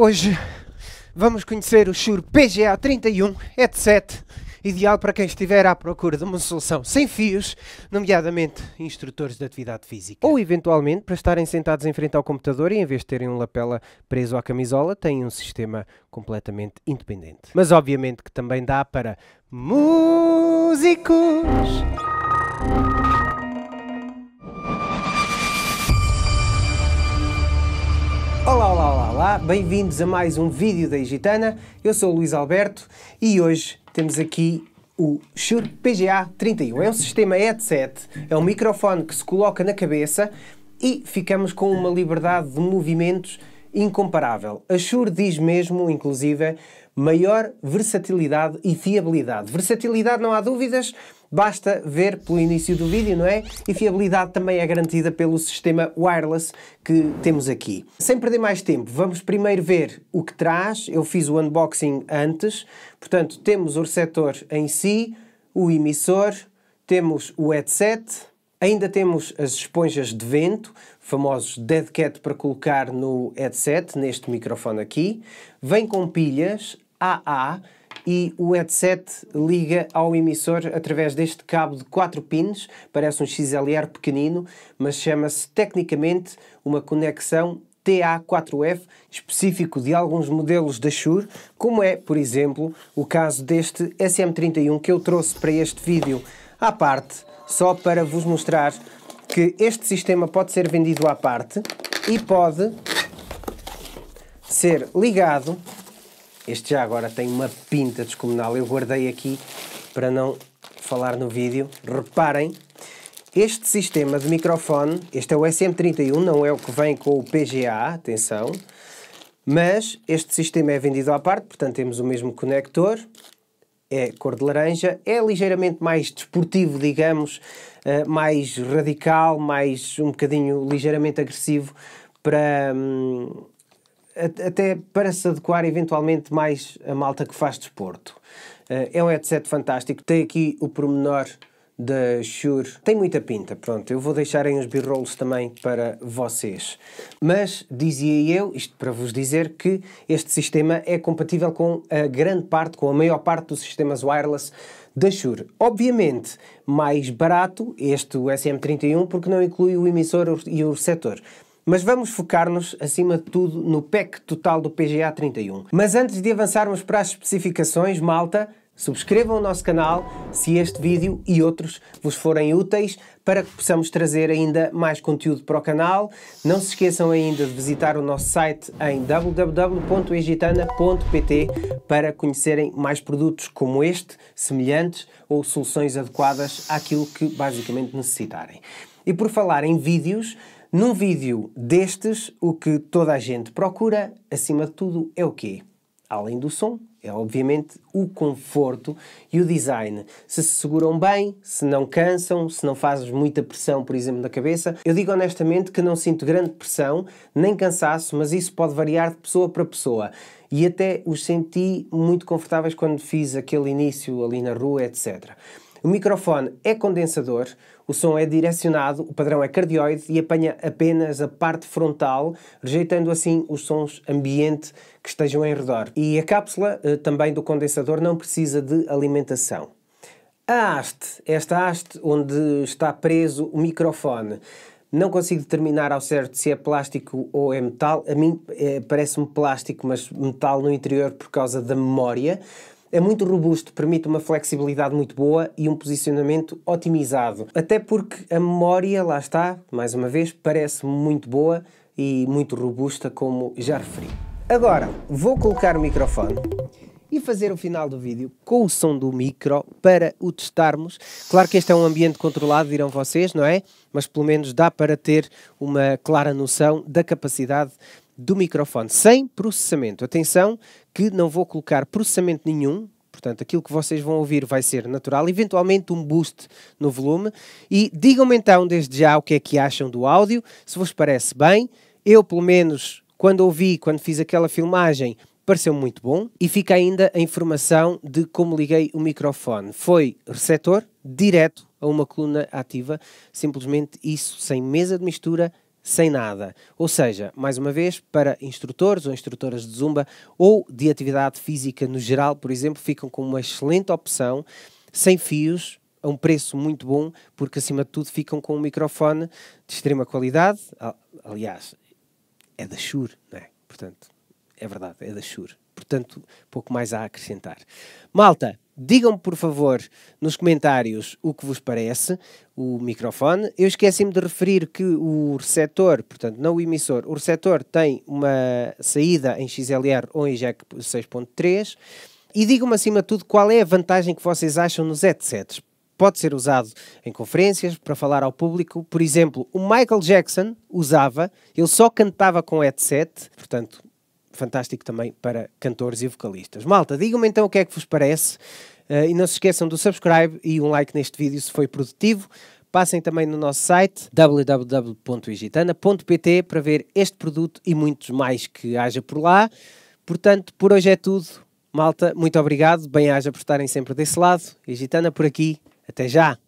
Hoje vamos conhecer o Shure PGA31 Headset, ideal para quem estiver à procura de uma solução sem fios, nomeadamente instrutores de atividade física. Ou eventualmente para estarem sentados em frente ao computador e em vez de terem um lapela preso à camisola, têm um sistema completamente independente. Mas obviamente que também dá para músicos. bem-vindos a mais um vídeo da Igitana. Eu sou o Luís Alberto e hoje temos aqui o Shure PGA31. É um sistema headset, é um microfone que se coloca na cabeça e ficamos com uma liberdade de movimentos incomparável. A Shure diz mesmo, inclusive, maior versatilidade e fiabilidade. Versatilidade não há dúvidas, Basta ver pelo início do vídeo, não é? E fiabilidade também é garantida pelo sistema wireless que temos aqui. Sem perder mais tempo, vamos primeiro ver o que traz. Eu fiz o unboxing antes, portanto, temos o receptor em si, o emissor, temos o headset, Ainda temos as esponjas de vento, famosos dead cat para colocar no headset, neste microfone aqui. Vem com pilhas AA e o headset liga ao emissor através deste cabo de 4 pins, parece um XLR pequenino, mas chama-se tecnicamente uma conexão TA4F, específico de alguns modelos da Shure, como é, por exemplo, o caso deste SM31 que eu trouxe para este vídeo à parte, só para vos mostrar que este sistema pode ser vendido à parte e pode ser ligado este já agora tem uma pinta descomunal. Eu guardei aqui para não falar no vídeo. Reparem, este sistema de microfone, este é o SM31, não é o que vem com o PGA, atenção, mas este sistema é vendido à parte, portanto temos o mesmo conector, é cor de laranja, é ligeiramente mais desportivo, digamos, eh, mais radical, mais um bocadinho ligeiramente agressivo para... Hum, até para se adequar eventualmente mais a malta que faz desporto. Eh, é um headset fantástico, tem aqui o pormenor da Shure. Tem muita pinta, pronto. Eu vou deixarem os b-rolls também para vocês. Mas dizia eu, isto para vos dizer, que este sistema é compatível com a grande parte, com a maior parte dos sistemas wireless da Shure. Obviamente, mais barato este SM31 porque não inclui o emissor e o receptor. Mas vamos focar-nos, acima de tudo, no pack total do PGA 31. Mas antes de avançarmos para as especificações, malta, Subscrevam o nosso canal se este vídeo e outros vos forem úteis para que possamos trazer ainda mais conteúdo para o canal. Não se esqueçam ainda de visitar o nosso site em www.egitana.pt para conhecerem mais produtos como este, semelhantes ou soluções adequadas àquilo que basicamente necessitarem. E por falar em vídeos, num vídeo destes, o que toda a gente procura, acima de tudo, é o quê? Além do som, é obviamente o conforto e o design. Se se seguram bem, se não cansam, se não fazes muita pressão, por exemplo, na cabeça. Eu digo honestamente que não sinto grande pressão, nem cansaço, mas isso pode variar de pessoa para pessoa. E até os senti muito confortáveis quando fiz aquele início ali na rua, etc. O microfone é condensador, o som é direcionado, o padrão é cardioide e apanha apenas a parte frontal, rejeitando assim os sons ambiente que estejam em redor. E a cápsula, eh, também do condensador, não precisa de alimentação. A haste, esta haste onde está preso o microfone, não consigo determinar ao certo se é plástico ou é metal. A mim é, parece-me plástico, mas metal no interior por causa da memória é muito robusto, permite uma flexibilidade muito boa e um posicionamento otimizado. Até porque a memória, lá está, mais uma vez, parece muito boa e muito robusta, como já referi. Agora, vou colocar o microfone e fazer o final do vídeo com o som do micro para o testarmos. Claro que este é um ambiente controlado, dirão vocês, não é? Mas pelo menos dá para ter uma clara noção da capacidade do microfone, sem processamento. Atenção que não vou colocar processamento nenhum, portanto, aquilo que vocês vão ouvir vai ser natural, eventualmente um boost no volume. E digam-me então, desde já, o que é que acham do áudio, se vos parece bem. Eu, pelo menos, quando ouvi, quando fiz aquela filmagem, pareceu muito bom. E fica ainda a informação de como liguei o microfone. Foi receptor direto a uma coluna ativa, simplesmente isso, sem mesa de mistura, sem nada. Ou seja, mais uma vez, para instrutores ou instrutoras de zumba ou de atividade física no geral, por exemplo, ficam com uma excelente opção, sem fios, a um preço muito bom, porque acima de tudo ficam com um microfone de extrema qualidade. Aliás, é da Shure, não é? Portanto, é verdade, é da Shure. Portanto, pouco mais a acrescentar. Malta, Digam-me, por favor, nos comentários o que vos parece o microfone. Eu esqueci-me de referir que o receptor, portanto, não o emissor, o receptor tem uma saída em XLR ou em jack 6.3. E digam-me, acima de tudo, qual é a vantagem que vocês acham nos headsets. Pode ser usado em conferências, para falar ao público. Por exemplo, o Michael Jackson usava, ele só cantava com headset, portanto, fantástico também para cantores e vocalistas. Malta, digam-me então o que é que vos parece uh, e não se esqueçam do subscribe e um like neste vídeo se foi produtivo. Passem também no nosso site www.igitana.pt para ver este produto e muitos mais que haja por lá. Portanto, por hoje é tudo. Malta, muito obrigado. Bem-haja por estarem sempre desse lado. Igitana por aqui. Até já!